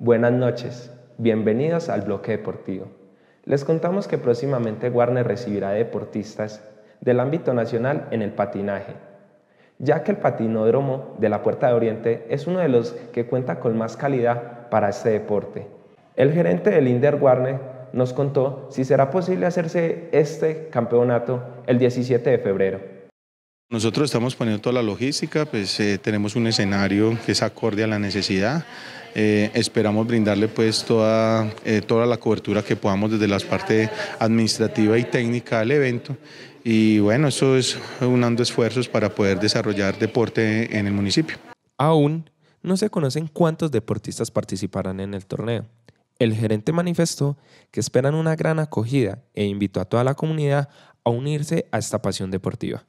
Buenas noches, bienvenidos al bloque deportivo. Les contamos que próximamente Warner recibirá deportistas del ámbito nacional en el patinaje, ya que el patinódromo de la Puerta de Oriente es uno de los que cuenta con más calidad para este deporte. El gerente del Inder Warner nos contó si será posible hacerse este campeonato el 17 de febrero. Nosotros estamos poniendo toda la logística, pues eh, tenemos un escenario que es acorde a la necesidad. Eh, esperamos brindarle pues toda, eh, toda la cobertura que podamos desde la parte administrativa y técnica del evento. Y bueno, eso es unando esfuerzos para poder desarrollar deporte en el municipio. Aún no se conocen cuántos deportistas participarán en el torneo. El gerente manifestó que esperan una gran acogida e invitó a toda la comunidad a unirse a esta pasión deportiva.